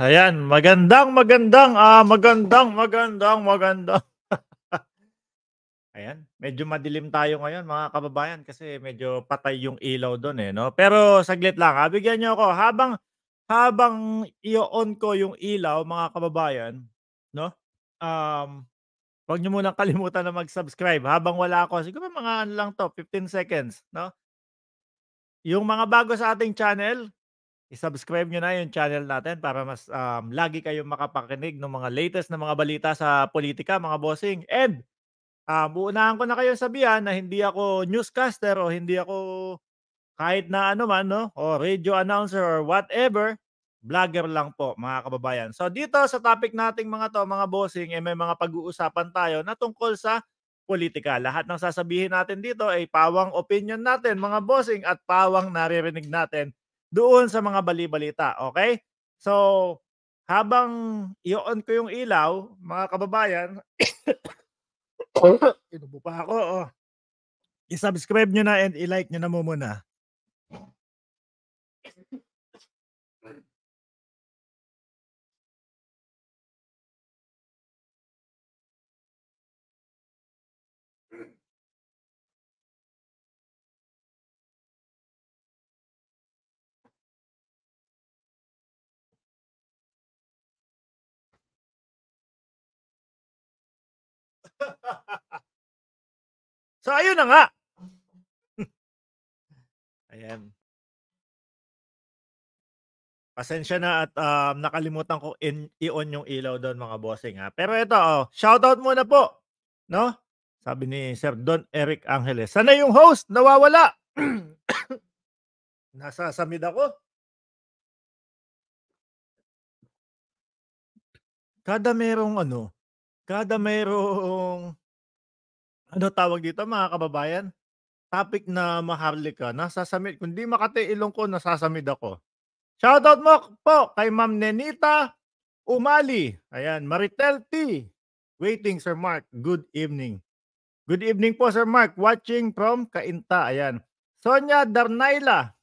Ayan, magandang, magandang, ah, magandang, magandang, magandang. Ayan, medyo madilim tayo ngayon mga kababayan kasi medyo patay yung ilaw doon eh, no? Pero saglit lang, ha? Ah, bigyan niyo ako habang habang i-on ko yung ilaw mga kababayan, no? Um, wag niyo muna kalimutan na mag-subscribe habang wala ako. Siguro mga ano lang to, 15 seconds, no? Yung mga bago sa ating channel, I-subscribe nyo na yung channel natin para mas um, lagi kayong makapakinig ng mga latest na mga balita sa politika, mga bossing. And um, uunahan ko na kayong sabihan na hindi ako newscaster o hindi ako kahit na ano man, no? o radio announcer or whatever, vlogger lang po mga kababayan. So dito sa topic nating mga to, mga bossing, eh, may mga pag-uusapan tayo na tungkol sa politika. Lahat ng sasabihin natin dito ay pawang opinion natin mga bossing at pawang naririnig natin doon sa mga balibalita. Okay? So, habang i-on ko yung ilaw, mga kababayan, inubo pa ako. Oh. I-subscribe nyo na and i-like nyo na mo muna. so, ayun na nga. Ayan. Pasensya na at um, nakalimutan ko in, i-on yung ilaw doon mga bossing ha. Pero ito, oh, shoutout muna po. No? Sabi ni Sir Don Eric Angeles. Sana yung host, nawawala. Nasa samid ako. Kada merong ano, kada merong ano tawag dito mga kababayan? Topic na maharlika, nasasamid. Kundi Makati ilong ko, nasasamid ako. Shoutout mo po kay Ma'am Nenita Umali. Ayan, Maritel T. Waiting, Sir Mark. Good evening. Good evening po, Sir Mark. Watching from Kainta. Ayan. Sonia Darnayla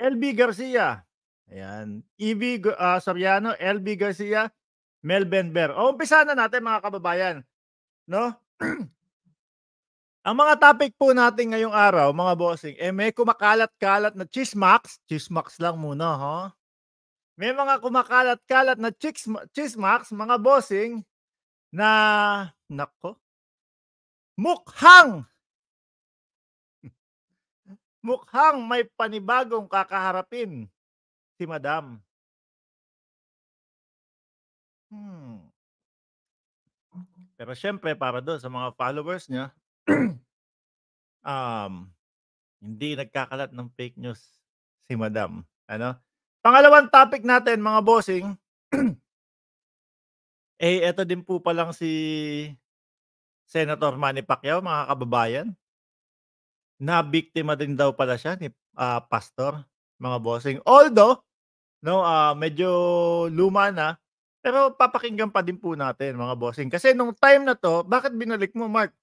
LB Garcia. Ayan. EV uh, ah, Soriano, LB Garcia. Melvin Bear. O, umpisa na natin mga kababayan. No? Ang mga topic po natin ngayong araw, mga bossing, eh may kumakalat-kalat na chismax. Chismax lang muna, ha? Huh? May mga kumakalat-kalat na chismax, mga bossing, na, nako, mukhang, mukhang may panibagong kakaharapin si madam. Hmm. Mm-hmm. Pero syempre para doon sa mga followers niya, um, hindi nagkakalat ng fake news si Madam, ano? Pangalawang topic natin mga bossing eh, ito din po pa lang si Senator Manny Pacquiao mga kababayan. na biktima din daw pala siya ni, ah, pastor, mga bossing. Although, 'no, ah, medyo luma na. Pero papakinggan pa din po natin mga bossing. Kasi nung time na to, bakit binalik mo Mark?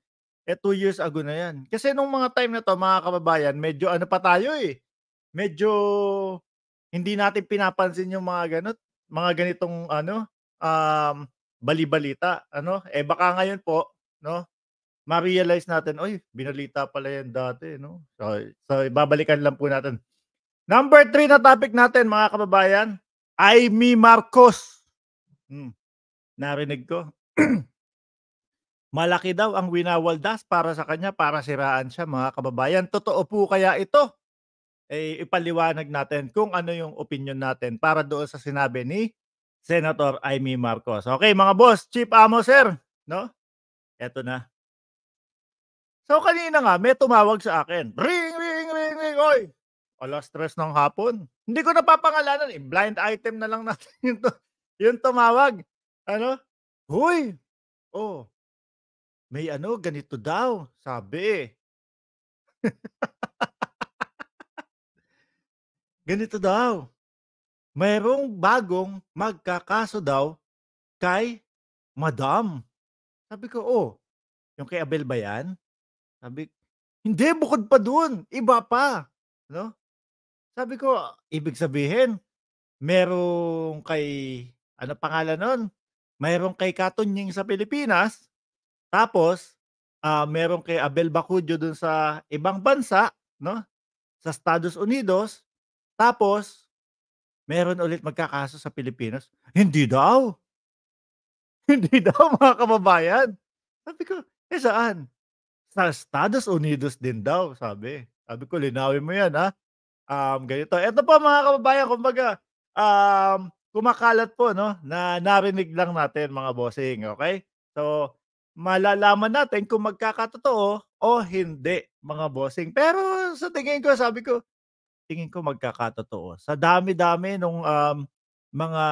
Eh two years ago na yan. Kasi nung mga time na to mga kababayan, medyo ano pa tayo eh. Medyo hindi natin pinapansin yung mga ganot, mga ganitong ano, um, balibalita. Ano? Eh baka ngayon po, no? ma-realize natin, oy, binalita pala yan dati, no? So, so babalikan lang po natin. Number three na topic natin, mga kababayan, Amy Marcos Hmm, narinig ko. Malaki daw ang winawaldas para sa kanya para siraan siya mga kababayan. Totoo po kaya ito? Eh, ipaliwanag natin kung ano yung opinion natin para doon sa sinabi ni Senator Amy Marcos. Okay mga boss, Chief Amo sir, no? Eto na. So kanina nga may tumawag sa akin. Ring ring ring ring oy. Alas stress ng hapon. Hindi ko napapangalanan. Eh. Blind item na lang natin yun to yung tumawag. Ano? Hoy! Oh, may ano, ganito daw, sabi eh. ganito daw. Mayroong bagong magkakaso daw kay Madam. Sabi ko, oh, yung kay Abel ba yan? Sabi, hindi, bukod pa dun. Iba pa. No? Sabi ko, ibig sabihin, merong kay ano pangalan nun? Mayroon kay Katunying sa Pilipinas, tapos uh, ah, meron kay Abel Bacudio dun sa ibang bansa, no? Sa Estados Unidos, tapos meron ulit magkakaso sa Pilipinas. Hindi daw. Hindi daw mga kababayan. Sabi ko, eh saan? Sa Estados Unidos din daw, sabi. Sabi ko, linawin mo yan, ha? Um, ganito. Ito po mga kababayan, kumbaga, um, kumakalat po no na narinig lang natin mga bossing, okay? So malalaman natin kung magkakatotoo o hindi mga bossing. Pero sa tingin ko, sabi ko, tingin ko magkakatotoo. Sa dami-dami nung um, mga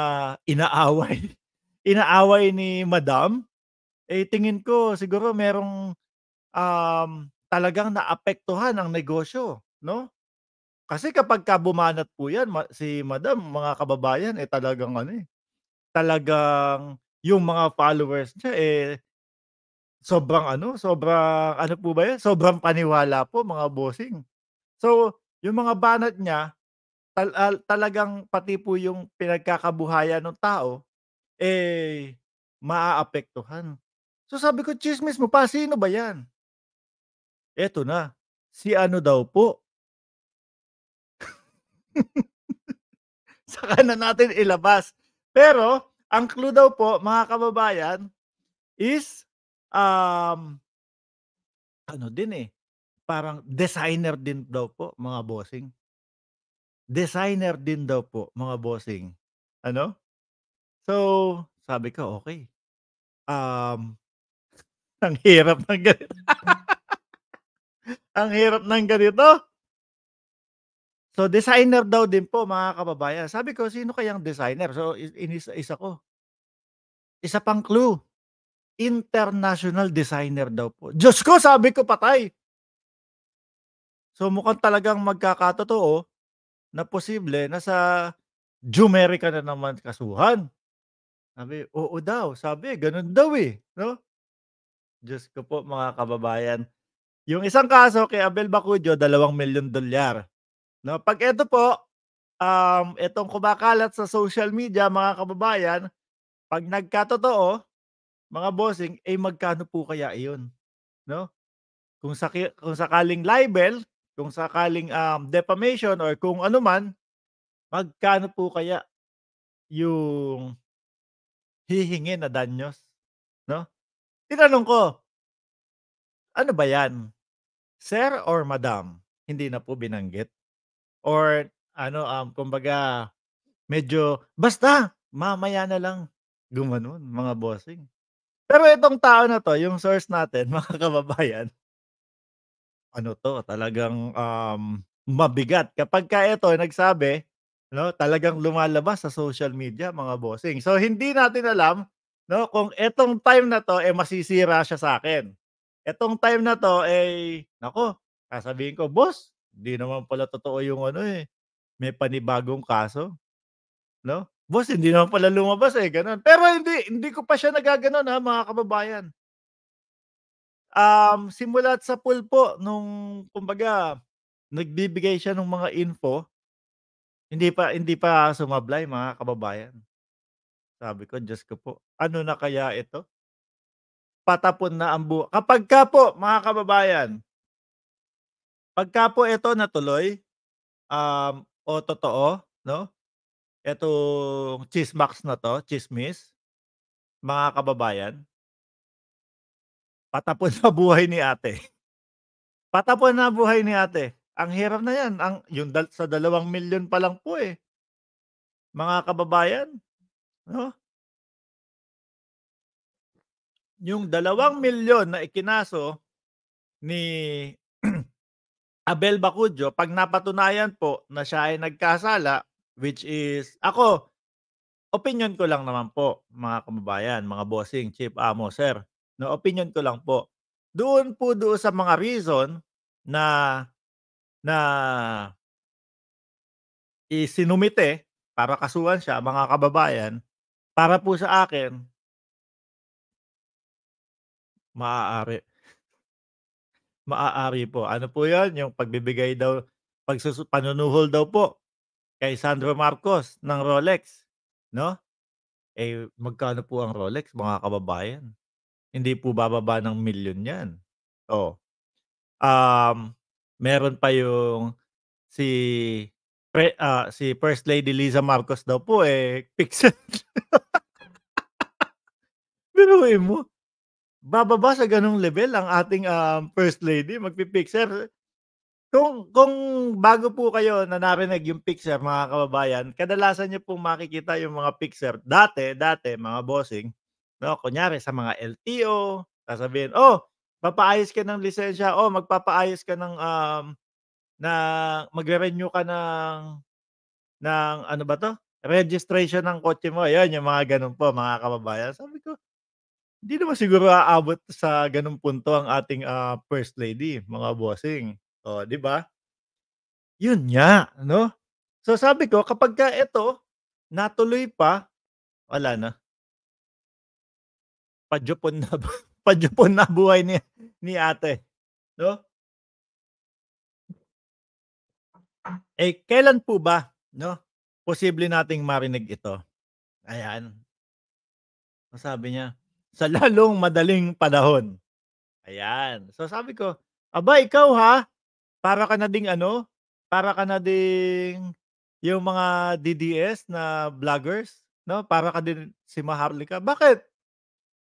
inaaway, inaaway ni Madam, eh tingin ko siguro merong um, talagang naapektuhan ang negosyo, no? Kasi kapag ka bumanat po yan, ma- si madam, mga kababayan, eh talagang ano eh, talagang yung mga followers niya eh sobrang ano, sobrang ano po ba yan? Sobrang paniwala po mga bossing. So, yung mga banat niya, tal- talagang pati po yung pinagkakabuhayan ng tao, eh, maaapektuhan. So sabi ko, chismis mo pa, sino ba yan? Eto na, si ano daw po, Saka na natin ilabas. Pero, ang clue daw po, mga kababayan, is, um, ano din eh, parang designer din daw po, mga bossing. Designer din daw po, mga bossing. Ano? So, sabi ko, okay. Um, ang hirap ng ganito. ang hirap ng ganito. So designer daw din po mga kababayan. Sabi ko, sino kayang designer? So inisa isa ko. Isa pang clue. International designer daw po. Diyos ko, sabi ko patay. So mukhang talagang magkakatotoo na posible na sa Jumeri ka na naman kasuhan. Sabi, oo daw. Sabi, ganun daw eh. No? Diyos ko po mga kababayan. Yung isang kaso kay Abel Bacudio, dalawang milyon dolyar. No, pag ito po, um, itong kumakalat sa social media, mga kababayan, pag nagkatotoo, mga bossing, eh magkano po kaya iyon? No? Kung, saki, kung sakaling libel, kung sakaling um, defamation, or kung ano man, magkano po kaya yung hihingi na danyos? No? Tinanong ko, ano ba yan? Sir or madam? Hindi na po binanggit or ano um kumbaga medyo basta mamaya na lang gumanon mga bossing. Pero itong tao na to, yung source natin, mga kababayan, ano to, talagang um, mabigat. Kapag ka ito nagsabi, no, talagang lumalabas sa social media, mga bossing. So, hindi natin alam no, kung itong time na to, eh, masisira siya sa akin. Itong time na to, eh, nako, sasabihin ko, boss, Di naman pala totoo yung ano eh. May panibagong kaso. No? Boss, hindi naman pala lumabas eh. Ganun. Pero hindi, hindi ko pa siya nagaganon ha mga kababayan. Um, simulat sa pulpo, nung kumbaga nagbibigay siya ng mga info hindi pa hindi pa sumablay mga kababayan. Sabi ko, just ko po, ano na kaya ito? Patapon na ang buo. Kapag ka po, mga kababayan, Pagka po ito natuloy, um, o totoo, no? Itong chismax na to, chismis, mga kababayan, patapon na buhay ni ate. patapon na buhay ni ate. Ang hirap na yan. Ang, yung dal- sa dalawang milyon pa lang po eh. Mga kababayan, no? Yung dalawang milyon na ikinaso ni Abel Bacudio, pag napatunayan po na siya ay nagkasala, which is, ako, opinion ko lang naman po, mga kababayan, mga bossing, chief amo, sir. No, opinion ko lang po. Doon po doon sa mga reason na na isinumite para kasuhan siya, mga kababayan, para po sa akin, maaari maaari po. Ano po yan? Yung pagbibigay daw pagsusu panunuhol daw po kay Sandro Marcos ng Rolex, 'no? Eh, magkano po ang Rolex, mga kababayan? Hindi po bababa ng milyon 'yan. Oh. Um, meron pa yung si pre, ah, si First Lady Liza Marcos daw po eh pixel. Biruin mo, bababa sa ganung level ang ating um, first lady magpi-picture kung kung bago po kayo na narinig yung picture mga kababayan kadalasan niyo pong makikita yung mga picture dati dati mga bossing no kunyari sa mga LTO sasabihin oh papaayos ka ng lisensya oh magpapaayos ka ng um, na magre-renew ka ng ng ano ba to registration ng kotse mo ayan yung mga ganun po mga kababayan sabi ko hindi naman siguro aabot sa ganung punto ang ating ah, first lady, mga bossing. O, oh, di ba? Yun nga, no? So sabi ko, kapag ka ito, natuloy pa, wala na. Pajupon na, bu- pajupon na buhay ni, ni ate. No? Eh, kailan po ba, no? Posible nating marinig ito. Ayan. So, Sabi niya, sa lalong madaling panahon. Ayan. So sabi ko, aba ikaw ha, para ka na ding ano, para ka na ding yung mga DDS na vloggers, no? Para ka din si Maharlika. Bakit?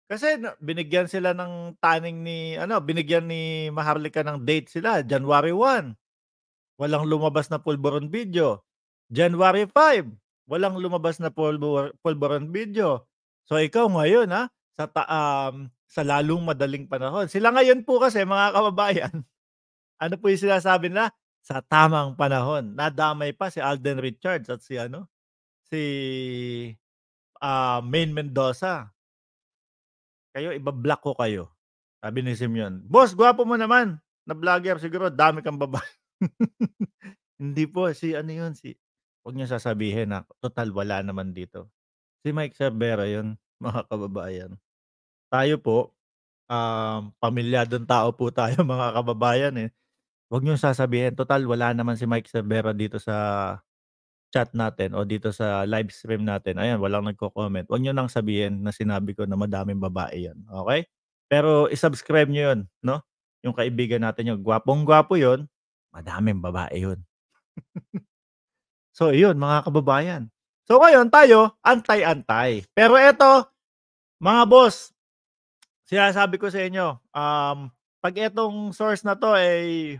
Kasi binigyan sila ng taning ni ano, binigyan ni Maharlika ng date sila, January 1. Walang lumabas na pulboron video. January 5, walang lumabas na pulbor, pulboron video. So ikaw ngayon ha, sa ta- um, sa lalong madaling panahon. Sila ngayon po kasi mga kababayan, ano po yung sinasabi nila? Sa tamang panahon. Nadamay pa si Alden Richards at si ano? Si uh, ah, Main Mendoza. Kayo, ibablock ko kayo. Sabi ni Simeon. Boss, gwapo mo naman. Na vlogger siguro, dami kang babae. Hindi po, si ano yun, si... Huwag niyo sasabihin na total wala naman dito. Si Mike Cervera yun mga kababayan. Tayo po, um, pamilyadong tao po tayo mga kababayan eh. Huwag niyong sasabihin, total wala naman si Mike Cervera dito sa chat natin o dito sa live stream natin. Ayan, walang nagko-comment. Huwag niyo nang sabihin na sinabi ko na madaming babae yan. Okay? Pero isubscribe niyo yun, no? Yung kaibigan natin yung gwapong-gwapo yun, madaming babae yun. so, yun mga kababayan. So, ngayon tayo, antay-antay. Pero eto, mga boss, sinasabi ko sa inyo, um, pag itong source na to ay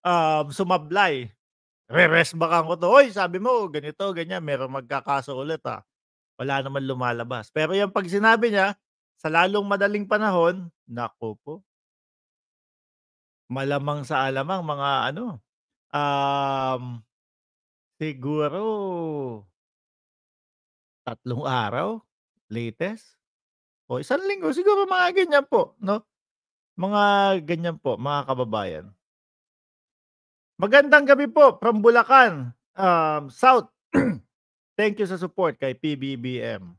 um, sumablay, re-rest ko to. Oy, sabi mo, ganito, ganyan, meron magkakaso ulit ah. Wala naman lumalabas. Pero yung pag sinabi niya, sa lalong madaling panahon, nako po. Malamang sa alamang mga ano, um, siguro tatlong araw, latest, o isang linggo siguro mga ganyan po, no? Mga ganyan po, mga kababayan. Magandang gabi po from Bulacan, um, South. Thank you sa support kay PBBM.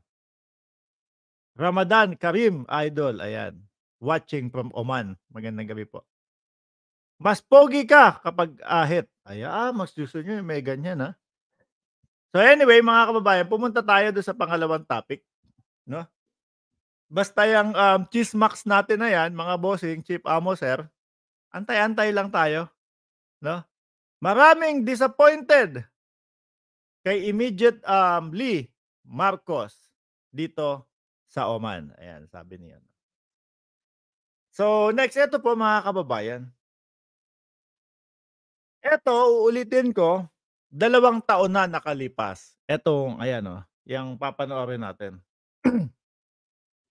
Ramadan Karim Idol, ayan. Watching from Oman. Magandang gabi po. Mas pogi ka kapag ahit. Ay, ah, mas gusto nyo may ganyan, ha? So anyway, mga kababayan, pumunta tayo do sa pangalawang topic. No? basta yung um, cheese max natin na yan, mga bossing, chief amo sir, antay-antay lang tayo. No? Maraming disappointed kay immediate um, Lee Marcos dito sa Oman. Ayan, sabi niya. So, next, ito po mga kababayan. Ito, uulitin ko, dalawang taon na nakalipas. Itong, ayan o, oh, yung papanoorin natin.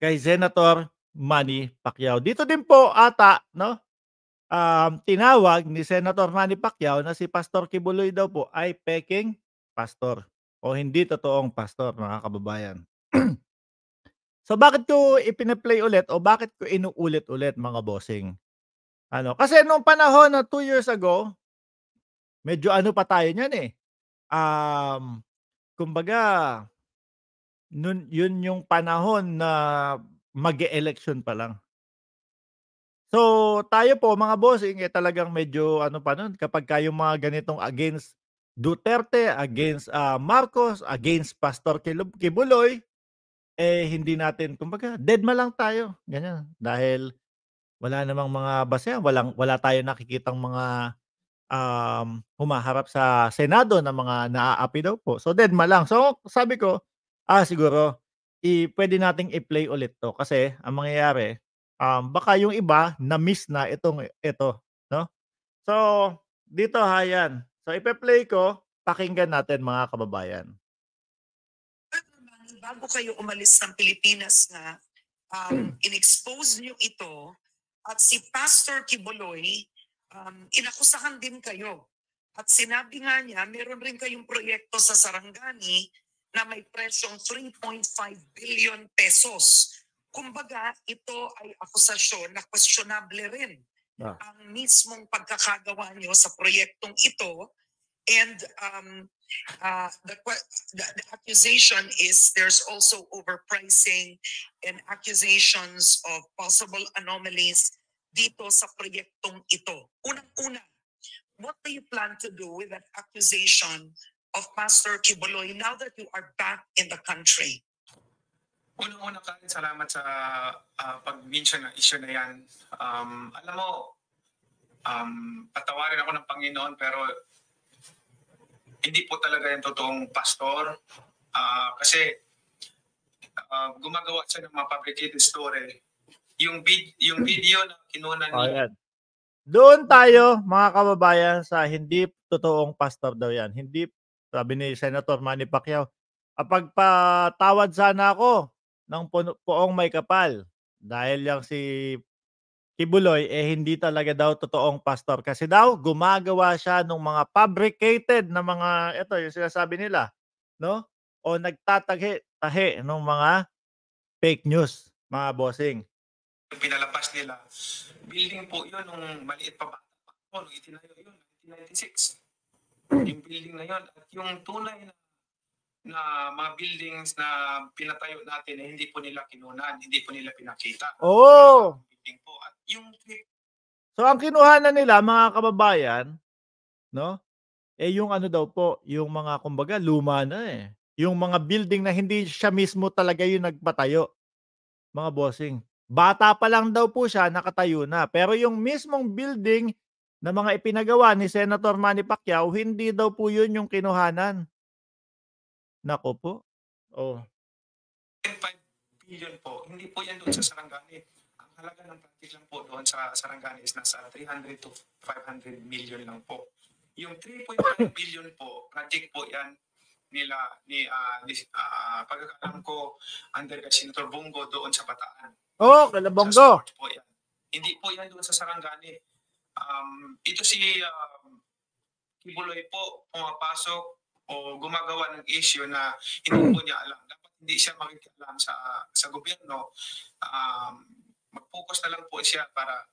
kay Senator Manny Pacquiao. Dito din po ata, no? Um, tinawag ni Senator Manny Pacquiao na si Pastor Kibuloy daw po ay peking pastor o hindi totoong pastor, mga kababayan. so bakit ko ipinaplay ulit o bakit ko inuulit-ulit mga bossing? Ano? Kasi nung panahon na 2 years ago, medyo ano pa tayo niyan eh. Um, kumbaga, Nun, yun yung panahon na mag election pa lang. So, tayo po mga boss, eh, talagang medyo ano pa nun, kapag kayong mga ganitong against Duterte, against uh, Marcos, against Pastor Kibuloy, eh hindi natin, kumbaga, dead ma lang tayo. Ganyan. Dahil wala namang mga basya, walang, wala tayo nakikitang mga um, humaharap sa Senado na mga naaapi daw po. So, dead ma lang. So, sabi ko, Ah, siguro i pwede nating i-play ulit 'to kasi ang mangyayari, um, baka yung iba na-miss na itong ito, 'no? So, dito ha yan So, ipe-play ko, pakinggan natin mga kababayan. Bago kayo umalis ng Pilipinas na um, in-expose nyo ito at si Pastor Kibuloy, um, inakusahan din kayo. At sinabi nga niya, meron rin kayong proyekto sa Sarangani na may presyong 3.5 billion pesos. Kumbaga, ito ay akusasyon na questionable rin ah. ang mismong pagkakagawa nyo sa proyektong ito and um, uh, the, the, the accusation is there's also overpricing and accusations of possible anomalies dito sa proyektong ito. Unang-una, what do you plan to do with that accusation of Pastor Kibuloy now that you are back in the country? Unang-una kain, salamat sa uh, pag-mention ng issue na yan. Um, alam mo, um, patawarin ako ng Panginoon pero hindi po talaga yan totoong pastor. Uh, kasi uh, gumagawa siya ng mga fabricated story. Yung, vid- yung video na kinunan niya. Oh, Doon tayo, mga kababayan, sa hindi totoong pastor daw yan. Hindi sabi ni Senator Manny Pacquiao, kapag patawad sana ako ng poong may kapal dahil yung si Kibuloy eh hindi talaga daw totoong pastor kasi daw gumagawa siya ng mga fabricated na mga ito yung sinasabi nila no o nagtataghi tahi ng mga fake news mga bossing pinalabas nila building po yun nung maliit pa bata pa po nung itinayo yun 1996 yung building na yon at yung tunay na na mga buildings na pinatayo natin eh, hindi po nila kinunan, hindi po nila pinakita. Oo. Oh. Building po. At yung So ang kinuha na nila mga kababayan, no? Eh yung ano daw po, yung mga kumbaga luma na eh. Yung mga building na hindi siya mismo talaga yung nagpatayo. Mga bossing. Bata pa lang daw po siya, nakatayo na. Pero yung mismong building na mga ipinagawa ni Senator Manny Pacquiao, hindi daw po yun yung kinuhanan. Nako po. Oh. 5 billion po. Hindi po yan doon sa Sarangani. Ang halaga ng package lang po doon sa Sarangani is nasa 300 to 500 million lang po. Yung 3.5 billion po, project po yan nila ni uh, ah, this, uh, ah, pagkakalam ko under kay Senator Bongo doon sa Bataan. Oh, kay Bongo. Hindi po yan doon sa Sarangani Um, ito si um, Kibuloy po pumapasok o gumagawa ng issue na hindi po niya alam. Dapat hindi siya makikialam sa sa gobyerno. Um, mag-focus na lang po siya para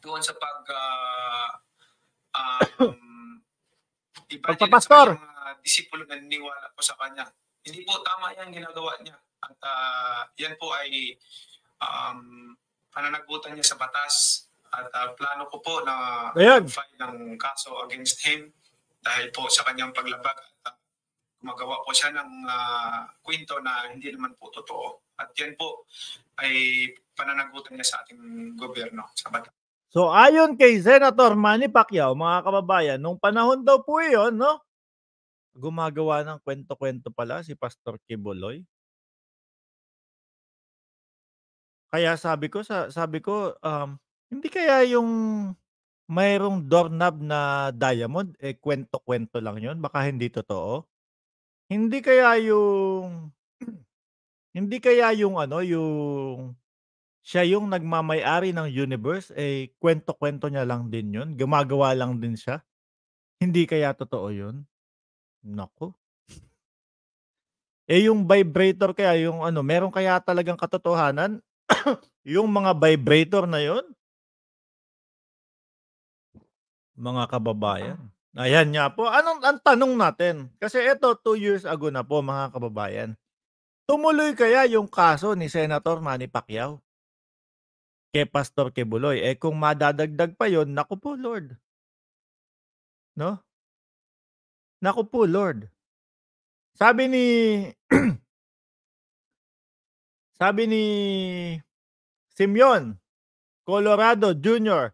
doon sa pag uh, um, Pagpapastor! mga disipulo na niniwala po sa kanya. Hindi po tama yan ginagawa niya. At uh, yan po ay um, pananagutan niya sa batas at uh, plano ko po na Ayan. file ng kaso against him dahil po sa kanyang paglabag. At, uh, gumagawa po siya ng uh, kwento na hindi naman po totoo. At yan po ay pananagutan niya sa ating gobyerno sa bata. So ayon kay Senator Manny Pacquiao, mga kababayan, nung panahon daw po yon, no? Gumagawa ng kwento-kwento pala si Pastor Kiboloy. Kaya sabi ko sa sabi ko um, hindi kaya yung mayroong doorknob na diamond, eh kwento-kwento lang yun? Baka hindi totoo? Hindi kaya yung hindi kaya yung ano, yung siya yung nagmamay-ari ng universe, eh kwento-kwento niya lang din yun? Gumagawa lang din siya? Hindi kaya totoo yun? Nako. Eh yung vibrator kaya yung ano, meron kaya talagang katotohanan? yung mga vibrator na yun? mga kababayan. Ah. Ayan nga po. Anong ang tanong natin? Kasi ito, two years ago na po mga kababayan. Tumuloy kaya yung kaso ni Senator Manny Pacquiao? Kay Pastor Kebuloy. Eh kung madadagdag pa yon naku po Lord. No? Naku po Lord. Sabi ni Sabi ni Simeon Colorado Jr.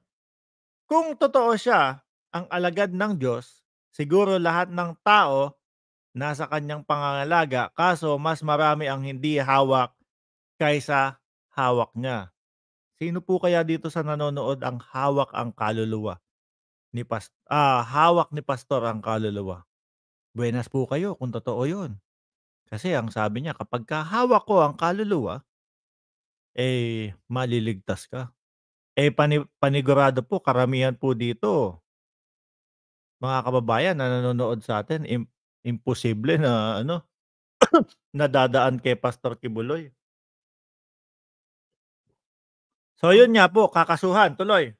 Kung totoo siya, ang alagad ng Diyos, siguro lahat ng tao nasa kanyang pangangalaga kaso mas marami ang hindi hawak kaysa hawak niya. Sino po kaya dito sa nanonood ang hawak ang kaluluwa? Ni past ah, hawak ni pastor ang kaluluwa. Buenas po kayo kung totoo 'yon. Kasi ang sabi niya kapag hawak ko ang kaluluwa, eh maliligtas ka. Eh, pani panigurado po karamihan po dito mga kababayan na nanonood sa atin, im- imposible na ano, nadadaan kay Pastor Kibuloy. So yun nga po, kakasuhan, tuloy.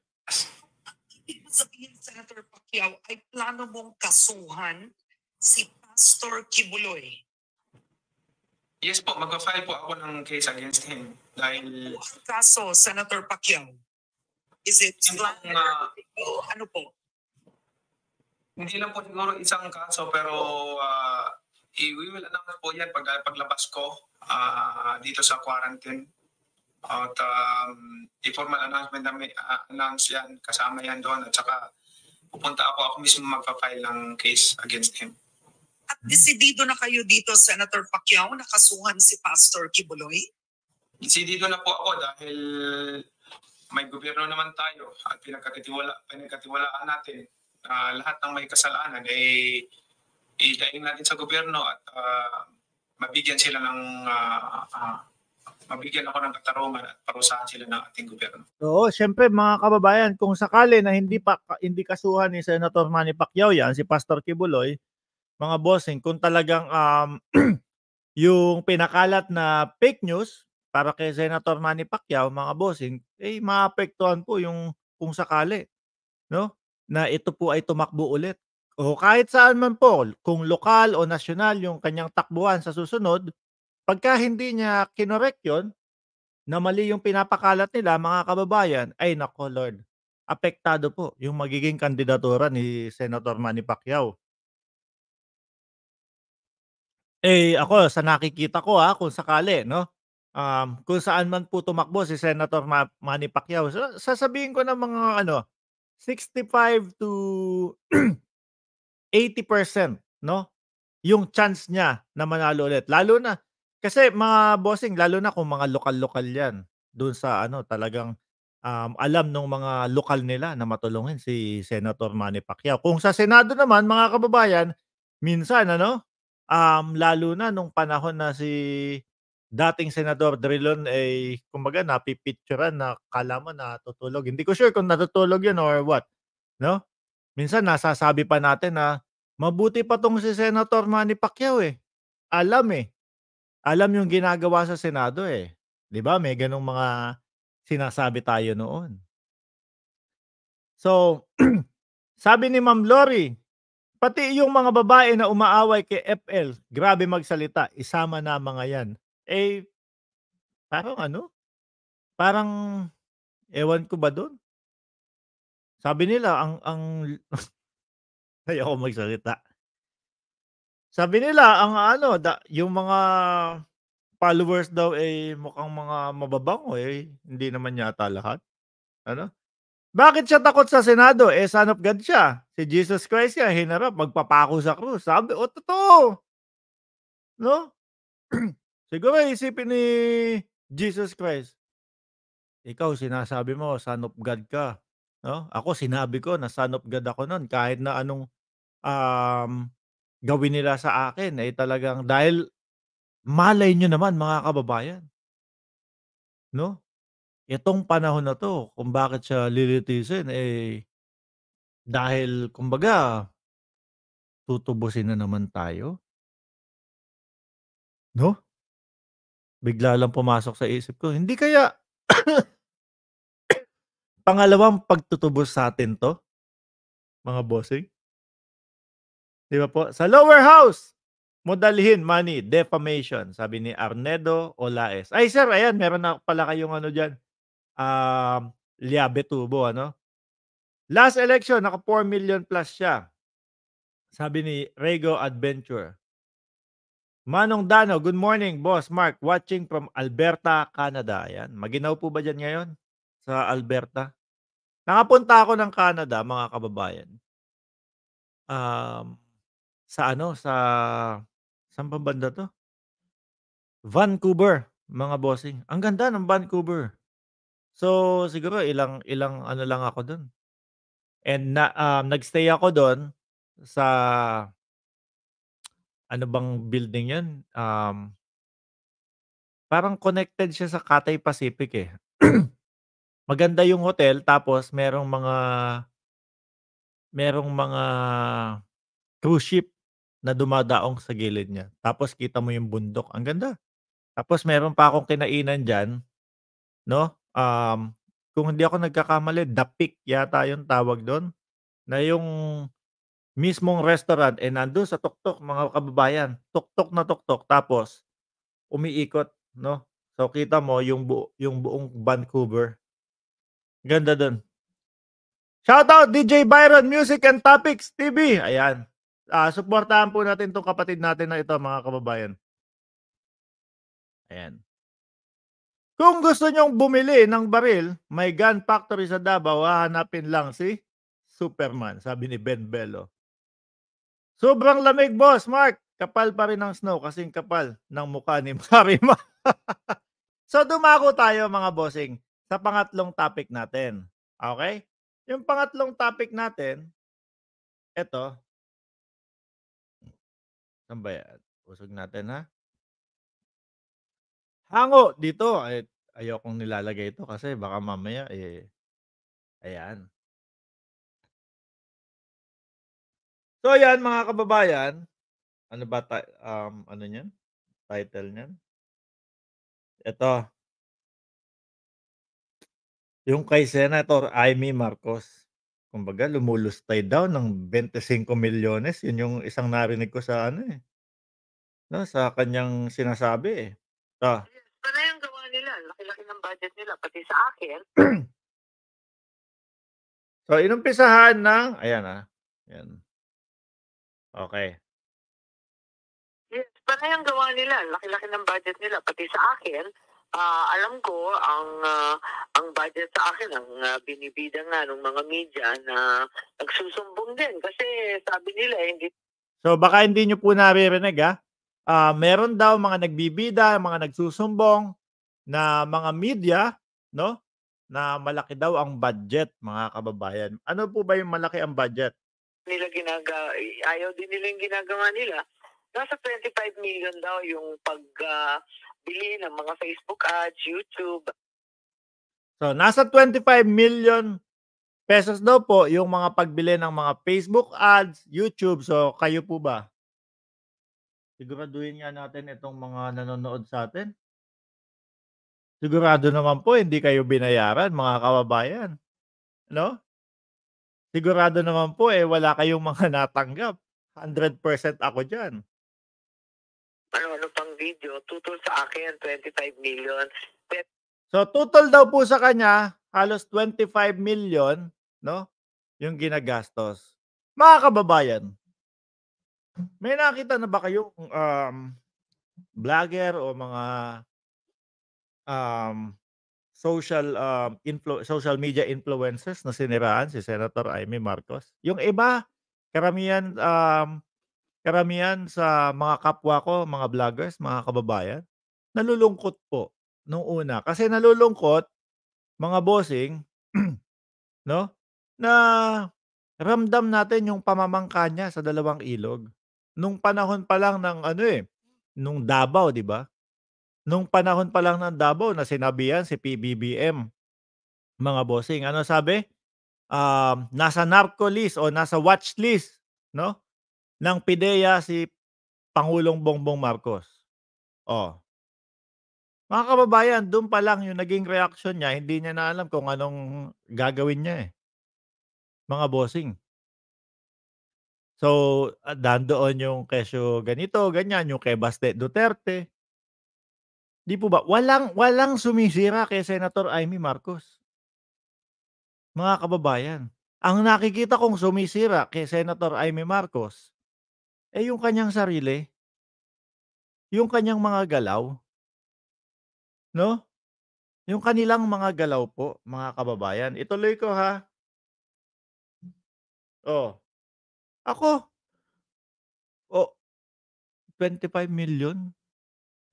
Ibig sabihin, Senator Pacquiao, ay plano mong kasuhan si Pastor Kibuloy. Yes po, mag-file po ako ng case against him dahil... Ano ang kaso, Senator Pacquiao? Is it slang? Uh, ano po? Hindi lang po siguro isang kaso pero uh, eh, we will announce po yan pag, paglabas ko uh, dito sa quarantine. At um, informal announcement namin, uh, ah, announce yan, kasama yan doon. At saka pupunta ako, ako mismo magpa-file ng case against him. At desidido na kayo dito, Senator Pacquiao, nakasuhan si Pastor Kibuloy? Desidido na po ako dahil may gobyerno naman tayo at pinagkatiwala, pinagkatiwalaan natin na uh, lahat ng may kasalanan ay eh, idaing natin sa gobyerno at uh, mabigyan sila ng uh, uh, mabigyan ako ng katarungan at parusahan sila ng ating gobyerno. Oo, siyempre mga kababayan, kung sakali na hindi pa hindi kasuhan ni Senator Manny Pacquiao yan, si Pastor Kibuloy, mga bossing, kung talagang um, yung pinakalat na fake news para kay Senator Manny Pacquiao, mga bossing, eh maapektuhan po yung kung sakali, no? Na ito po ay tumakbo ulit. O kahit saan man po, kung lokal o nasyonal yung kanyang takbuhan sa susunod, pagka hindi niya kinorek yon na mali yung pinapakalat nila, mga kababayan, ay nako Lord, apektado po yung magiging kandidatura ni Senator Manny Pacquiao. Eh ako, sa nakikita ko ha, ah, kung sakali, no? um, kung saan man po tumakbo si Senator Ma- Manny Pacquiao. So, sasabihin ko ng mga ano 65 to 80% no yung chance niya na manalo ulit. Lalo na kasi mga bossing lalo na kung mga lokal-lokal 'yan doon sa ano talagang um, alam ng mga lokal nila na matulungin si Senator Manny Pacquiao. Kung sa Senado naman mga kababayan, minsan ano um, lalo na nung panahon na si dating Senador Drilon ay eh, kumbaga napipicturean na kala mo natutulog. Hindi ko sure kung natutulog yun or what. No? Minsan nasasabi pa natin na mabuti pa tong si Senator Manny Pacquiao eh. Alam eh. Alam yung ginagawa sa Senado eh. 'Di ba? May ganung mga sinasabi tayo noon. So, sabi ni Ma'am Lori, pati yung mga babae na umaaway kay FL, grabe magsalita, isama na mga 'yan. Eh, parang ano, parang ewan ko ba doon? Sabi nila ang ang ayoko magsalita. Sabi nila ang ano, da, yung mga followers daw eh mukhang mga mababango eh, hindi naman yata lahat. Ano? Bakit siya takot sa Senado? Eh, son of God siya. Si Jesus Christ niya, hinarap, magpapako sa krus. Sabi, o, totoo. No? Siguro isipin ni Jesus Christ, ikaw sinasabi mo, son of God ka. No? Ako sinabi ko na son of God ako noon kahit na anong um, gawin nila sa akin ay eh, talagang dahil malay nyo naman mga kababayan. No? Itong panahon na to, kung bakit siya lilitisin, eh, dahil, kumbaga, tutubusin na naman tayo. No? bigla lang pumasok sa isip ko, hindi kaya pangalawang pagtutubos sa atin to, mga bossing? Di ba po? Sa lower house, modalihin money, defamation, sabi ni Arnedo Olaes. Ay sir, ayan, meron na pala kayong ano dyan, um, liabe tubo, ano? Last election, naka 4 million plus siya. Sabi ni Rego Adventure. Manong Dano, good morning, boss. Mark, watching from Alberta, Canada. Ayan. Maginaw po ba dyan ngayon sa Alberta? Nakapunta ako ng Canada, mga kababayan. Um, sa ano, sa, saan pa banda to? Vancouver, mga bossing. Ang ganda ng Vancouver. So, siguro ilang, ilang ano lang ako doon. And na, um, nagstay ako doon sa ano bang building 'yan? Um parang connected siya sa Katay Pacific, eh. Maganda yung hotel tapos merong mga merong mga cruise ship na dumadaong sa gilid niya. Tapos kita mo yung bundok, ang ganda. Tapos meron pa akong kinainan diyan, no? Um, kung hindi ako nagkakamali, The Peak yata yung tawag doon na yung mismong restaurant eh nandun sa tuktok mga kababayan, tuktok na tuktok tapos umiikot, no? So kita mo yung bu- yung buong Vancouver. Ganda doon. Shout out DJ Byron Music and Topics TV. Ayan. uh, suportahan po natin 'tong kapatid natin na ito mga kababayan. Ayan. Kung gusto nyong bumili ng baril, may gun factory sa Davao, hahanapin lang si Superman, sabi ni Ben Bello. Sobrang lamig, boss, Mark. Kapal pa rin ng snow kasing kapal ng mukha ni Marima. so dumako tayo mga bossing sa pangatlong topic natin. Okay? Yung pangatlong topic natin, eto. Saan ba yan? Usog natin ha? Hango dito. Ay, ayokong nilalagay ito kasi baka mamaya eh, ayan. So ayan mga kababayan, ano ba um ano niyan? Title niyan. Ito. Yung kay Senator Amy Marcos. Kumbaga lumulustay daw ng 25 milyones, yun yung isang narinig ko sa ano eh. No, sa kanyang sinasabi eh. Ta. Ito na yung gawa nila, laki-laki ng budget nila pati sa akin. so inumpisahan ng ayan ah. Ayan. Okay. Yes, panay ang gawa nila. laki-laki ng budget nila. Pati sa akin, ah, alam ko ang, ah, ang budget sa akin ang, ah, binibida nga nung mga media na nagsusumbong din kasi sabi nila eh, hindi So baka hindi niyo po naririnig ha? Ah. ah, meron daw mga nagbibida, mga nagsusumbong na mga media, no? Na malaki daw ang budget, mga kababayan. Ano po ba yung malaki ang budget? nila ginaga, ayaw din nila yung ginagawa nila. Nasa 25 million daw yung pagbili uh, ng mga Facebook ads, YouTube. So, nasa 25 million pesos daw po yung mga pagbili ng mga Facebook ads, YouTube. So, kayo po ba? Siguraduhin nga natin itong mga nanonood sa atin. Sigurado naman po, hindi kayo binayaran, mga kababayan. No? Sigurado naman po eh wala kayong mga natanggap. 100% ako diyan. Ano-ano pang video, tutol sa akin 25 million. So total daw po sa kanya halos 25 million, no? Yung ginagastos. Mga kababayan, may nakita na ba kayong um, vlogger o mga um, social um, influ- social media influencers na siniraan si Senator Amy Marcos. Yung iba, karamihan um, karamihan sa mga kapwa ko, mga vloggers, mga kababayan, nalulungkot po nung una kasi nalulungkot mga bossing no na ramdam natin yung pamamangka niya sa dalawang ilog nung panahon pa lang ng ano eh nung Davao, di ba? nung panahon pa lang ng Davao na sinabi yan si PBBM, mga bossing. Ano sabi? Um, nasa narco list o nasa watch list no? ng PIDEA si Pangulong Bongbong Marcos. Oh. Mga kababayan, doon pa lang yung naging reaction niya, hindi niya na alam kung anong gagawin niya eh. Mga bossing. So, dandoon ah, yung kesyo ganito, ganyan, yung kay Baste Duterte. Di po ba? Walang, walang sumisira kay Senator Amy Marcos. Mga kababayan, ang nakikita kong sumisira kay Senator Amy Marcos eh yung kanyang sarili, yung kanyang mga galaw, no? Yung kanilang mga galaw po, mga kababayan. Ituloy ko ha. Oh. Ako. Oh. 25 million.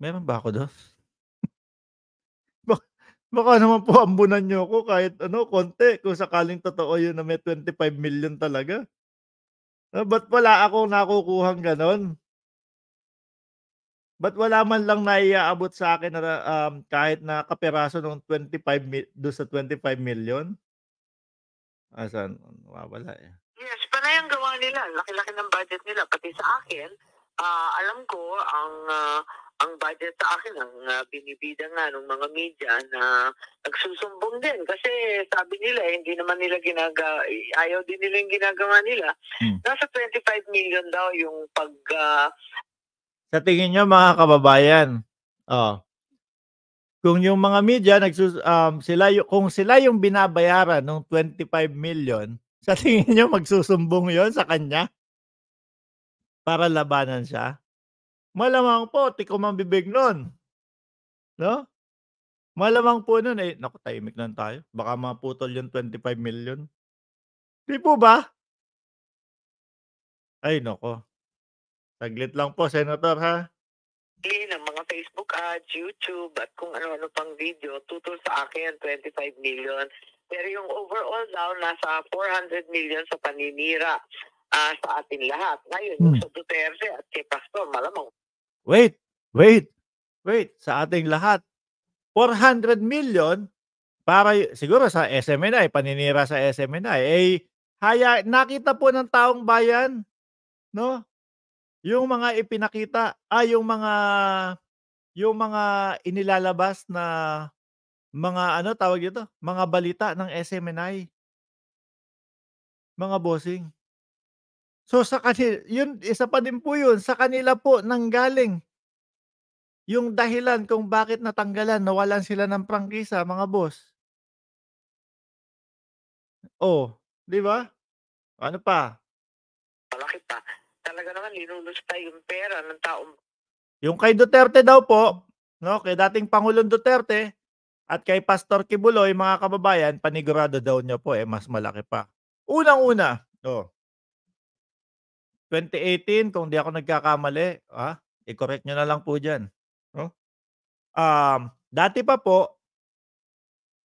Meron ba ako dos? Baka naman po ambunan niyo ako kahit ano, konti kung sakaling totoo yun na may 25 million talaga. Ah, ba't wala akong nakukuhang ganon? Ba't wala man lang naiaabot sa akin na um, kahit na kaperaso ng 25 mi- do sa 25 million? Asan? Wala eh. Yes, panay ang gawa nila. Laki-laki ng budget nila. Pati sa akin, ah, alam ko, ang ah, ang budget sa akin ang uh, binibida nga ng mga media na nagsusumbong din kasi sabi nila eh, hindi naman nila ginaga eh, ayaw din nila yung ginagawa nila hmm. nasa 25 million daw yung pag uh, sa tingin niyo mga kababayan oh kung yung mga media nagsus um, sila yung, kung sila yung binabayaran ng 25 million sa tingin niyo magsusumbong yon sa kanya para labanan siya Malamang po tikom ang bibig nun. 'No? Malamang po nun, eh, naku timing lang tayo baka maputol yung 25 million. 'Di po ba? Ay nako. Saglit lang po Senator, ha. Bili ng mga Facebook ads, YouTube at kung ano-ano pang video tutol sa akin ang 25 million. Pero yung overall daw nasa million sa paninira, ah, sa atin lahat. Ngayon yung Hmm. sa Duterte at kay Pastor malamang wait, wait, wait, sa ating lahat, 400 million para siguro sa SMNI, paninira sa SMNI, eh, haya, nakita po ng taong bayan, no? Yung mga ipinakita, ah, yung mga, yung mga inilalabas na mga ano tawag dito, mga balita ng SMNI. Mga bossing. So sa kanila, yun, isa pa din po yun, sa kanila po nanggaling yung dahilan kung bakit natanggalan, nawalan sila ng prangkisa, mga boss. Oh, di ba? Ano pa? Malaki pa. Talaga naman, linulusta yung pera ng taong... Yung kay Duterte daw po, no, kay dating Pangulong Duterte, at kay Pastor Kibuloy, mga kababayan, panigurado daw niya po, eh, mas malaki pa. Unang-una, oh, 2018 kung di ako nagkakamali, ha? i-correct nyo na lang po diyan. No? Um, dati pa po,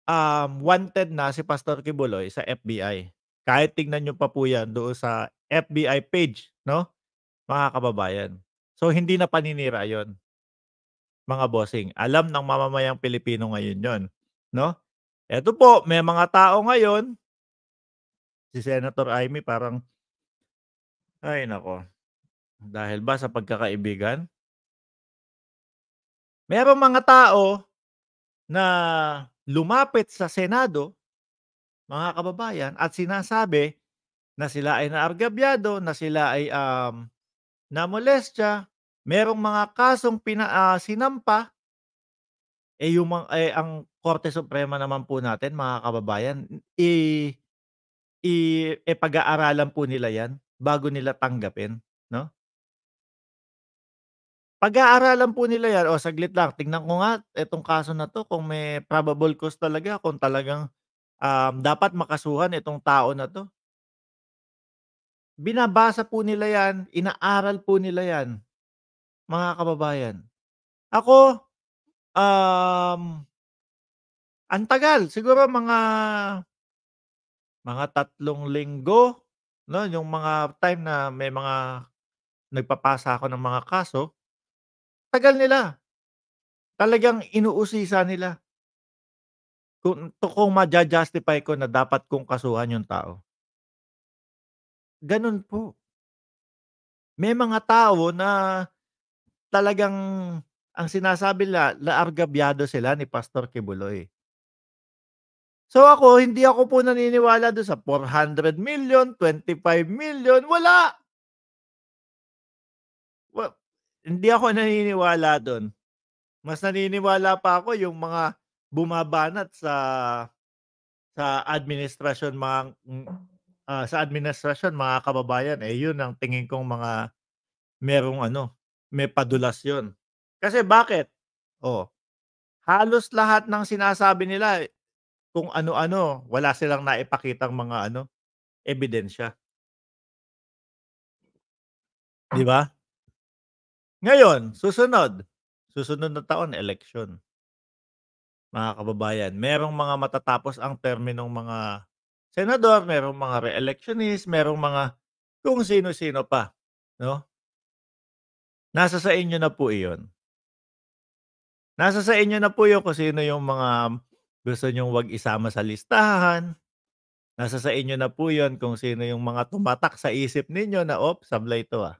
um, wanted na si Pastor Kibuloy sa FBI. Kahit tingnan nyo pa po yan doon sa FBI page, no? Mga kababayan. So, hindi na paninira yon mga bossing. Alam ng mamamayang Pilipino ngayon yon no? Ito po, may mga tao ngayon, si Senator Amy parang ay nako. Dahil ba sa pagkakaibigan? Merong mga tao na lumapit sa Senado, mga kababayan, at sinasabi na sila ay naargabyado, na sila ay um, namolestya, merong mga kasong pina, uh, sinampa, eh, yung, eh, ang Korte Suprema naman po natin, mga kababayan, i, i, e, pag-aaralan po nila yan bago nila tanggapin, no? Pag-aaralan po nila yan, o saglit lang, tingnan ko nga itong kaso na to kung may probable cause talaga, kung talagang um, dapat makasuhan itong tao na to. Binabasa po nila yan, inaaral po nila yan, mga kababayan. Ako, um, ang tagal, siguro mga mga tatlong linggo 'No, yung mga time na may mga nagpapasa ako ng mga kaso, tagal nila. Talagang inuusisa nila. Kung to kung ma justify ko na dapat kong kasuhan yung tao. Ganun po. May mga tao na talagang ang sinasabi nila, naargabyado sila ni Pastor Kibuloy. So ako, hindi ako po naniniwala doon sa 400 million, 25 million, wala. Well, hindi ako naniniwala doon. Mas naniniwala pa ako yung mga bumabanat sa sa administrasyon mga uh, sa administrasyon mga kababayan eh yun ang tingin kong mga merong ano may padulas yun. Kasi bakit? Oh. Halos lahat ng sinasabi nila kung ano-ano, wala silang naipakitang mga ano, ebidensya. 'Di ba? Ngayon, susunod, susunod na taon election. Mga kababayan, merong mga matatapos ang terminong mga senador, merong mga re-electionist, merong mga kung sino-sino pa, no? Nasa sa inyo na po 'iyon. Nasa sa inyo na po 'yon kung sino yung mga gusto nyong wag isama sa listahan. Nasa sa inyo na po yun kung sino yung mga tumatak sa isip ninyo na, ops, sablay to ah.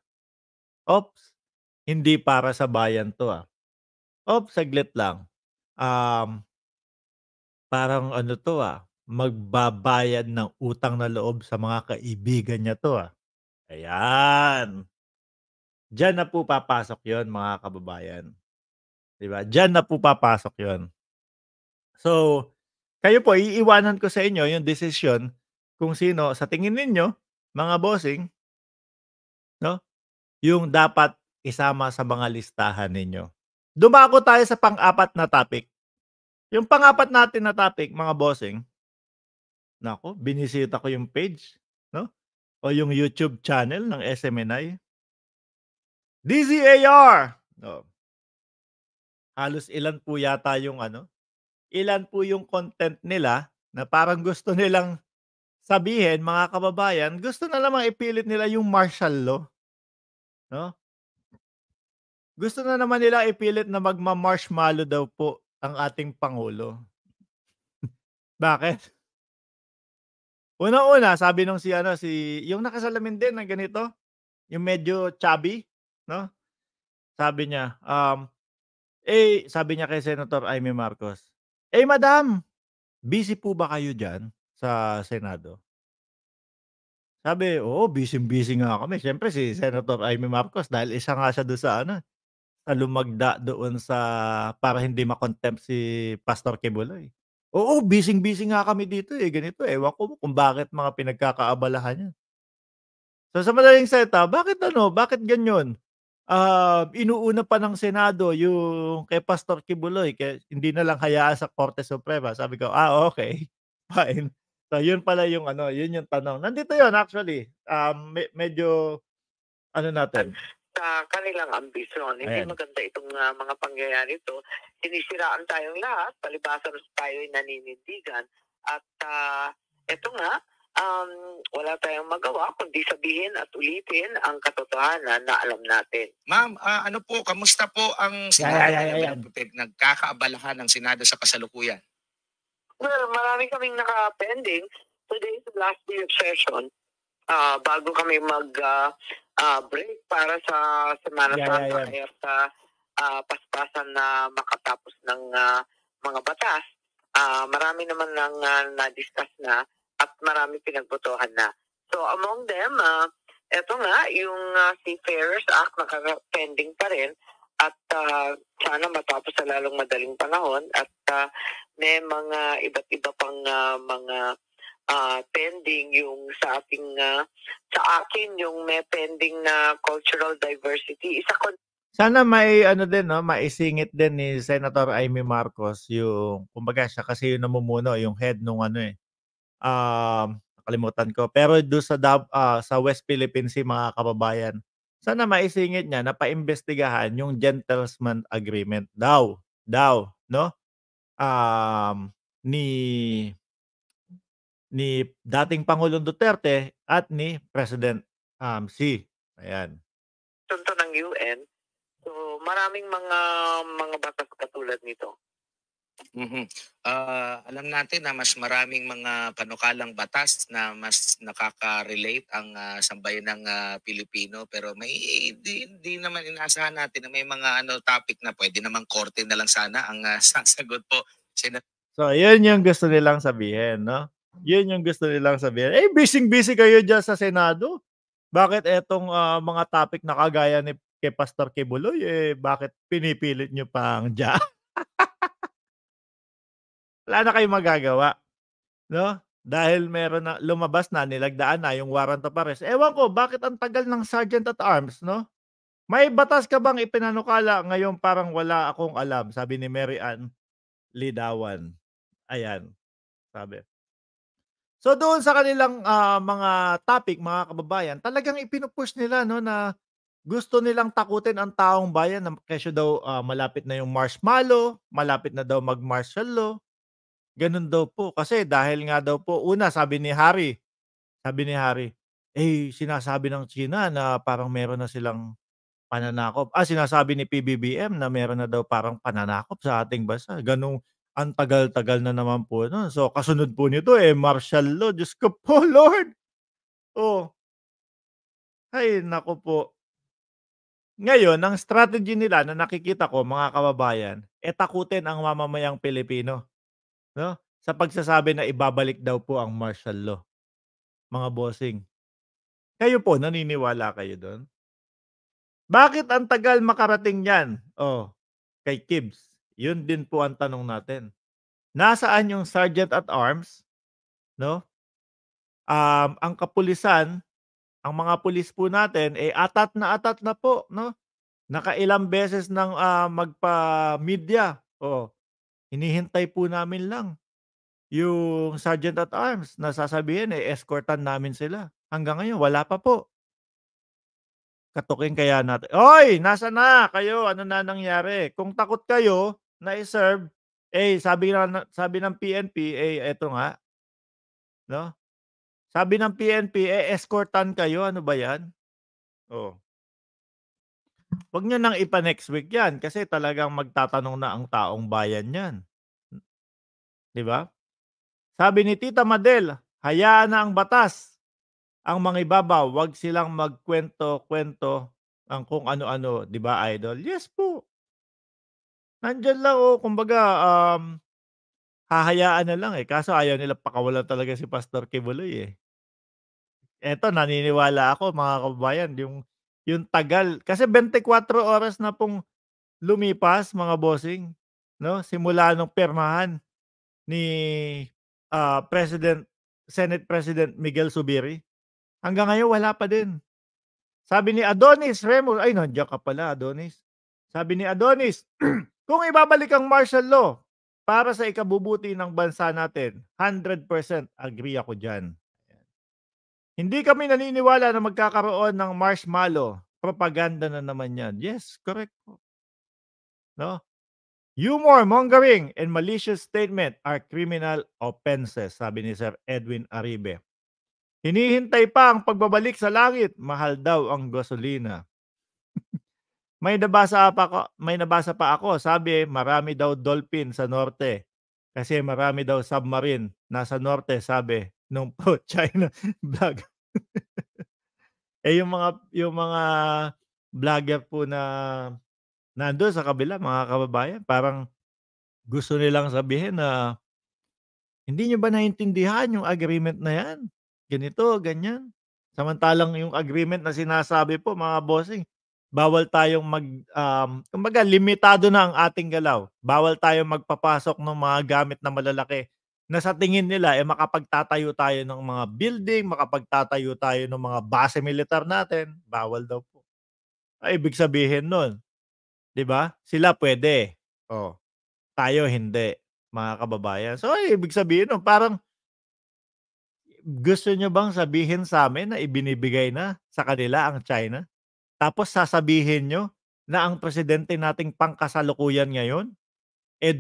Ops, hindi para sa bayan to ah. Ops, saglit lang. Um, parang ano to ah, magbabayad ng utang na loob sa mga kaibigan niya to ah. Ayan. Diyan na po papasok yon mga kababayan. Diba? Diyan na po papasok yon So, kayo po, iiwanan ko sa inyo yung decision kung sino sa tingin ninyo, mga bossing, no? Yung dapat isama sa mga listahan ninyo. Dumako tayo sa pang-apat na topic. Yung pang-apat natin na topic, mga bossing, nako, binisita ko yung page, no? O yung YouTube channel ng SMNI. DZAR! No. Oh. Halos ilan po yata yung ano, ilan po yung content nila na parang gusto nilang sabihin, mga kababayan, gusto na lamang ipilit nila yung martial law. No? Gusto na naman nila ipilit na magma-marshmallow daw po ang ating Pangulo. Bakit? Una-una, sabi nung si ano, si, yung nakasalamin din ng ganito, yung medyo chubby, no? Sabi niya, um, eh, sabi niya kay Senator Amy Marcos, eh, madam, busy po ba kayo dyan sa Senado? Sabi, oo, oh, busy-busy nga kami. Siyempre, si Senator Amy Marcos, dahil isa nga siya doon sa ano, sa lumagda doon sa, para hindi makontempt si Pastor Kibuloy. Oo, oh, busy-busy nga kami dito eh, ganito. Ewan ko kung bakit mga pinagkakaabalahan yan. So sa madaling seta, bakit ano, bakit ganyan? uh, inuuna pa ng Senado yung kay Pastor Kibuloy, kaya hindi na lang hayaan sa Korte Suprema. Sabi ko, ah, okay, fine. So, yun pala yung ano, yun yung tanong. Nandito yun actually. Um, me- medyo, ano natin? Sa kanilang ambisyon, hindi Ayan. maganda itong uh, mga pangyayari ito. Sinisiraan tayong lahat, palibasan tayo naninindigan. At uh, ah, ito nga, um, wala tayong magawa kundi sabihin at ulitin ang katotohanan na alam natin. Ma'am, ah, ano po, kamusta po ang Senado ay, ay, ay. ng Nagkakaabalahan ng sinada sa kasalukuyan. Well, marami kaming naka-pending. Today is the last day of session. Uh, bago kami mag ah, ah, break para sa Semana Yeah, yeah, Santa yeah. kaya sa uh, paspasan na makatapos ng ah, mga batas. Uh, marami naman nang ah, na-discuss na at marami pinagbotohan na. So among them, uh, eto nga, yung uh, si Fairers Act naka-pending pa rin at uh, sana matapos sa lalong madaling panahon at uh, may mga iba't iba pang uh, mga uh, pending yung sa ating uh, sa akin yung may pending na cultural diversity isa ko sana may ano din no, maisingit din ni Senator Amy Marcos yung kumbaga siya kasi yung namumuno, yung head nung ano eh um, nakalimutan ko. Pero do sa uh, sa West Philippines Sea mga kababayan, sana maisingit niya na paimbestigahan yung gentleman agreement daw, daw, no? Um, ni ni dating Pangulong Duterte at ni President um, si Ayan. Tunto ng UN. So maraming mga mga batas katulad nito. Mm-hmm. Uh, alam natin na mas maraming mga panukalang batas na mas nakaka-relate ang uh, ah, sambayan ng uh, Pilipino pero may di, di naman inaasahan natin na may mga ano topic na pwede namang korte na lang sana ang uh, sasagot po. Sina- so, yun yung gusto nilang sabihin, no? Yun yung gusto nilang sabihin. Eh, busy-busy kayo diyan sa Senado. Bakit etong uh, mga topic na kagaya ni kay Pastor Kibuloy, eh, bakit pinipilit nyo pang dyan? wala na kayong magagawa. No? Dahil meron na, lumabas na, nilagdaan na yung warrant of arrest. Ewan ko, bakit ang tagal ng sergeant at arms, no? May batas ka bang ipinanukala ngayon parang wala akong alam, sabi ni Mary Ann Lidawan. Ayan, sabi. So doon sa kanilang uh, mga topic mga kababayan, talagang ipinupush nila no na gusto nilang takutin ang taong bayan na kesyo daw uh, malapit na yung marshmallow, malapit na daw mag martial law. Ganun daw po kasi dahil nga daw po una sabi ni Harry, sabi ni Harry, eh sinasabi ng China na parang meron na silang pananakop. Ah, sinasabi ni PBBM na meron na daw parang pananakop sa ating bansa. Ganun, ang tagal-tagal na naman po nun. So, kasunod po nito eh, martial law. Diyos ko po, Lord! Oh. Ay, nako po. Ngayon, ang strategy nila na nakikita ko, mga kababayan, e takutin ang mamamayang Pilipino. 'No, sa pagsasabi na ibabalik daw po ang martial law, mga bossing. Kayo po, naniniwala kayo doon? Bakit ang tagal makarating 'yan? Oh, kay Kibbs. 'Yun din po ang tanong natin. Nasaan yung Sergeant at Arms, 'no? Um, ang kapulisan, ang mga pulis po natin, eh, atat na atat na po, 'no? Nakailang beses ng, ah, magpa-media, oh. Hinihintay po namin lang yung sergeant at arms na sasabihin, eh, escortan namin sila. Hanggang ngayon, wala pa po. Katukin kaya natin. Oy, nasa na kayo? Ano na nangyari? Kung takot kayo na i-serve, eh, sabi, na, sabi ng PNP, eh, eto nga. No? Sabi ng PNP, eh, escortan kayo. Ano ba yan? Oh. Huwag nyo nang ipa next week yan kasi talagang magtatanong na ang taong bayan yan. Di ba? Sabi ni Tita Madel, hayaan na ang batas. Ang mga ibabaw, wag silang magkwento-kwento ang kung ano-ano, di ba idol? Yes po. Nandiyan lang oh, kumbaga um, hahayaan na lang eh. Kaso ayaw nila pakawalan talaga si Pastor Kibuloy eh. Eto, naniniwala ako mga kabayan, yung yung tagal. Kasi 24 oras na pong lumipas mga bossing, no? Simula nung permahan ni uh, President Senate President Miguel Subiri. Hanggang ngayon wala pa din. Sabi ni Adonis Remos, ay nandiyan ka pala Adonis. Sabi ni Adonis, kung ibabalik ang martial law para sa ikabubuti ng bansa natin, 100% agree ako diyan. Hindi kami naniniwala na magkakaroon ng marshmallow. Propaganda na naman yan. Yes, correct No? Humor, mongering, and malicious statement are criminal offenses, sabi ni Sir Edwin Aribe. Hinihintay pa ang pagbabalik sa langit. Mahal daw ang gasolina. may nabasa pa ako, may nabasa pa ako. Sabi, marami daw dolphin sa norte. Kasi marami daw submarine nasa norte, sabi nung pro-China vlog. eh yung mga yung mga vlogger po na nandoon sa kabila mga kababayan, parang gusto nilang sabihin na hindi nyo ba naintindihan yung agreement na yan? Ganito, ganyan. Samantalang yung agreement na sinasabi po mga bossing, bawal tayong mag, um, kumbaga limitado na ang ating galaw. Bawal tayong magpapasok ng mga gamit na malalaki na sa tingin nila eh makapagtatayo tayo ng mga building, makapagtatayo tayo ng mga base militar natin, bawal daw po. Ay, ah, ibig sabihin nun, 'di ba? Sila pwede. Oh. Tayo hindi, mga kababayan. So, ay, eh, ibig sabihin nun, parang gusto nyo bang sabihin sa amin na ibinibigay na sa kanila ang China? Tapos sasabihin nyo na ang presidente nating pangkasalukuyan ngayon, eh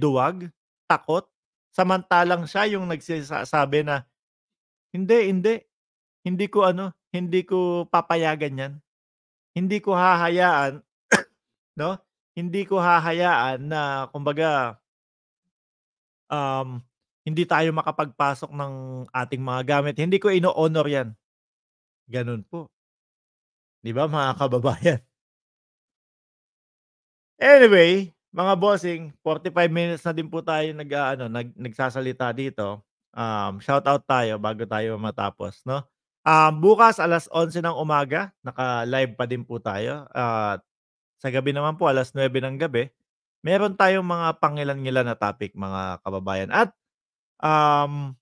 takot, Samantalang siya yung nagsasabi na, hindi, hindi, hindi ko ano, hindi ko papayagan yan. Hindi ko hahayaan, no? Hindi ko hahayaan na, kumbaga, um, hindi tayo makapagpasok ng ating mga gamit. Hindi ko ino-honor yan. Ganun po. Di ba mga kababayan? Anyway, mga bossing, 45 minutes na din po tayo nag ah, ano, nag, nagsasalita dito. Um, shout out tayo bago tayo matapos, no? Um, bukas alas 11 ng umaga, naka-live pa din po tayo. At uh, sa gabi naman po alas 9 ng gabi, meron tayong mga pangilan-ngilan na topic mga kababayan. At um,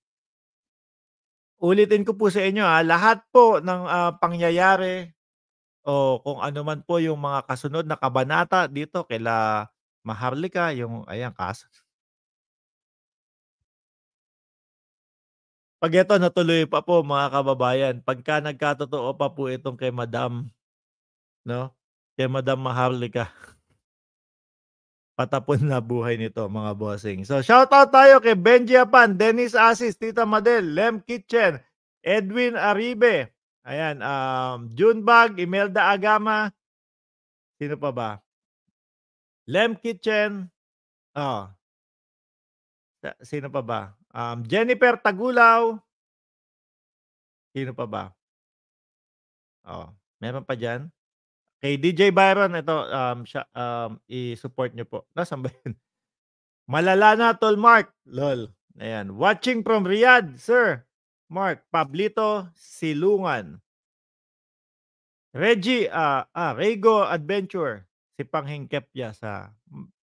ulitin ko po sa inyo, ha, ah, lahat po ng uh, pangyayari o kung ano man po yung mga kasunod na kabanata dito kila Maharlika, yung ayan kas. Pag ito natuloy pa po mga kababayan, pagka nagkatotoo pa po itong kay Madam, no? Kay Madam Maharlika. Patapon na buhay nito mga bossing. So shout out tayo kay Benji Apan, Dennis Asis, Tita Madel, Lem Kitchen, Edwin Aribe. Ayan, um, June Junebag, Imelda Agama. Sino pa ba? Lem Kitchen. Ah. Oh. Sino pa ba? Um, Jennifer Tagulaw. Sino pa ba? Oh, meron pa diyan. Kay DJ Byron, ito, um, siya, um, i-support niyo po. Nasaan ba yun? Malala na, Tol Mark. Lol. Ayan. Watching from Riyadh, sir. Mark, Pablito, Silungan. Reggie, uh, ah, ah Rego Adventure. Si Panghingkep Yasa.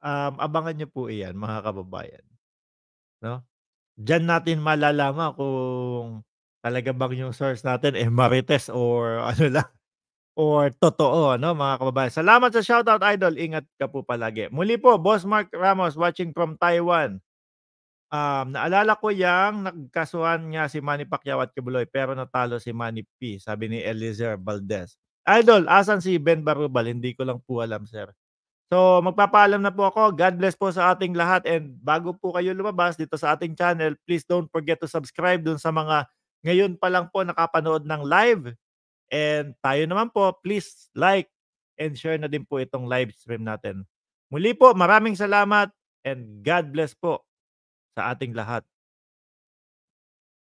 Um, abangan niyo po iyan mga kababayan. No? Diyan natin malalaman kung talaga bang yung source natin eh Marites or ano lang or totoo, no, mga kababayan. Salamat sa shoutout, Idol. Ingat ka po palagi. Muli po, Boss Mark Ramos watching from Taiwan. Um, naalala ko yang nagkasuhan niya si Manny Pacquiao at Kibuloy pero natalo si Manny P, sabi ni Eliezer Valdez. Idol, asan si Ben Barubal? Hindi ko lang po alam, sir. So, magpapaalam na po ako. God bless po sa ating lahat. And bago po kayo lumabas dito sa ating channel, please don't forget to subscribe dun sa mga ngayon pa lang po nakapanood ng live. And tayo naman po, please like and share na din po itong live stream natin. Muli po, maraming salamat and God bless po sa ating lahat.